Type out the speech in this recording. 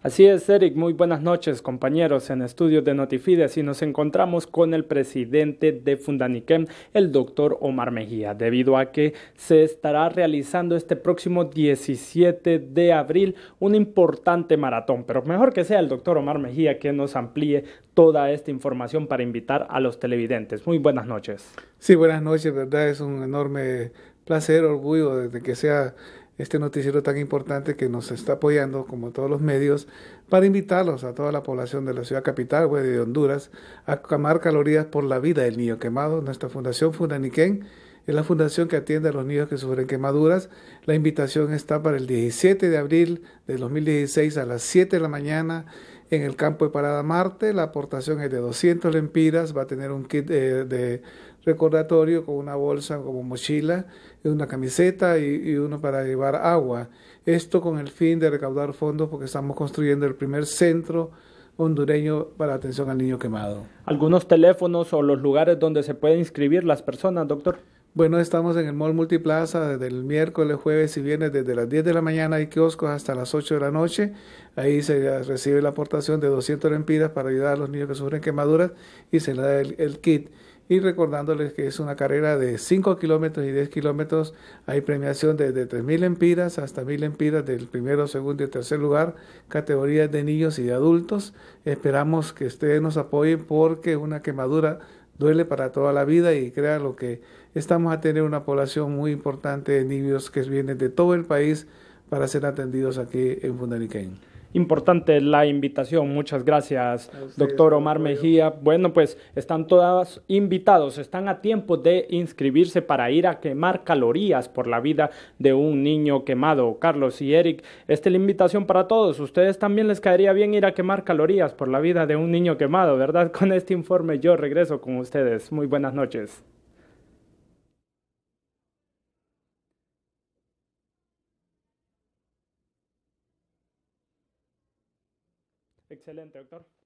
Así es, Eric, muy buenas noches compañeros en estudios de Notifides y nos encontramos con el presidente de Fundaniquem, el doctor Omar Mejía, debido a que se estará realizando este próximo 17 de abril un importante maratón, pero mejor que sea el doctor Omar Mejía que nos amplíe toda esta información para invitar a los televidentes. Muy buenas noches. Sí, buenas noches, verdad, es un enorme placer, orgullo de que sea este noticiero tan importante que nos está apoyando, como todos los medios, para invitarlos a toda la población de la ciudad capital, de Honduras, a quemar calorías por la vida del niño quemado. Nuestra fundación Fundaniquén es la fundación que atiende a los niños que sufren quemaduras. La invitación está para el 17 de abril de 2016 a las 7 de la mañana en el campo de Parada Marte. La aportación es de 200 lempiras, va a tener un kit eh, de recordatorio con una bolsa como mochila, una camiseta y, uno para llevar agua. Esto con el fin de recaudar fondos porque estamos construyendo el primer centro hondureño para atención al niño quemado. ¿Algunos teléfonos o los lugares donde se pueden inscribir las personas, doctor? Bueno, estamos en el Mall Multiplaza desde el miércoles, jueves y viernes desde las 10 de la mañana hay kioscos hasta las 8 de la noche. Ahí se recibe la aportación de 200 lempiras para ayudar a los niños que sufren quemaduras y se le da el, kit. Y recordándoles que es una carrera de 5 kilómetros y 10 kilómetros. Hay premiación desde 3.000 lempiras hasta 1.000 lempiras del primero, segundo y tercer lugar, categorías de niños y de adultos. Esperamos que ustedes nos apoyen porque una quemadura duele para toda la vida y crea lo que estamos a tener una población muy importante de niños que vienen de todo el país para ser atendidos aquí en Fundaniquén importante la invitación. Muchas gracias, doctor Omar Mejía. Bueno, pues están todas invitados, están a tiempo de inscribirse para ir a quemar calorías por la vida de un niño quemado. Carlos y Eric, esta es la invitación para todos. Ustedes también les caería bien ir a quemar calorías por la vida de un niño quemado, ¿verdad? Con este informe yo regreso con ustedes. Muy buenas noches. Excelente, doctor.